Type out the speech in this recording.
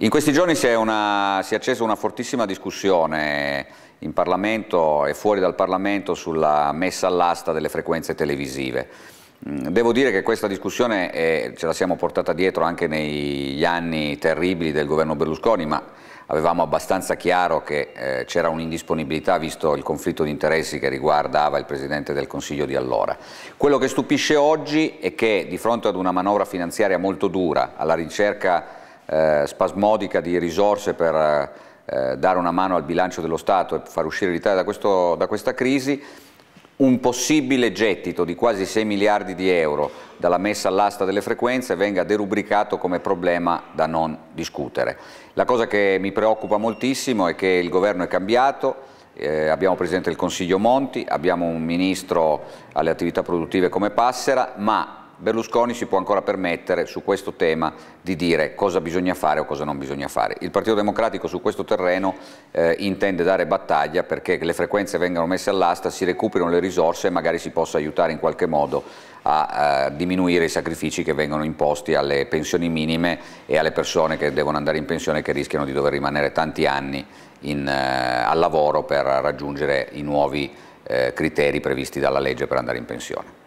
In questi giorni si è, una, si è, accesa una fortissima discussione in Parlamento e fuori dal Parlamento sulla messa all'asta delle frequenze televisive. Mm, devo dire che questa discussione è, eh, ce la siamo portata dietro anche negli anni terribili del governo Berlusconi, ma avevamo abbastanza chiaro che eh, c'era un'indisponibilità visto il conflitto di interessi che riguardava il Presidente del Consiglio di allora. Quello che stupisce oggi è che di fronte ad una manovra finanziaria molto dura, alla ricerca eh, spasmodica di risorse per eh, dare una mano al bilancio dello Stato e far uscire l'Italia da, da questa crisi, un possibile gettito di quasi 6 miliardi di euro dalla messa all'asta delle frequenze venga derubricato come problema da non discutere. La cosa che mi preoccupa moltissimo è che il governo è cambiato, eh, abbiamo Presidente del Consiglio Monti, abbiamo un Ministro alle attività produttive come Passera, ma Berlusconi si può ancora permettere su questo tema di dire cosa bisogna fare o cosa non bisogna fare. Il Partito Democratico su questo terreno eh, intende dare battaglia perché le frequenze vengano messe all'asta, si recuperino le risorse e magari si possa aiutare in qualche modo a, a, eh, diminuire i sacrifici che vengono imposti alle pensioni minime e alle persone che devono andare in pensione e che rischiano di dover rimanere tanti anni in, eh, al lavoro per raggiungere i nuovi eh, criteri previsti dalla legge per andare in pensione.